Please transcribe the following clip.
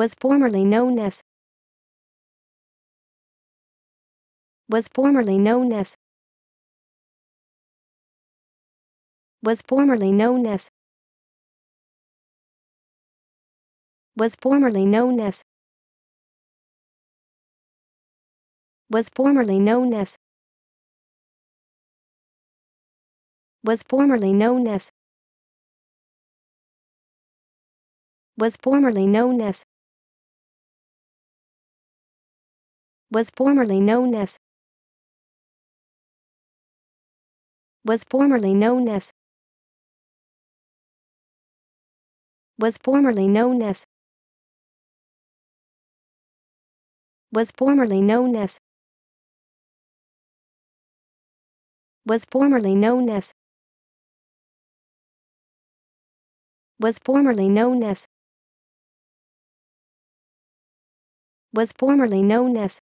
was formerly known as was formerly known as was formerly known as was formerly known as was formerly known as was formerly known as was formerly known as was formerly known as was formerly known as was formerly known as was formerly known as was formerly known as was formerly known as was formerly known as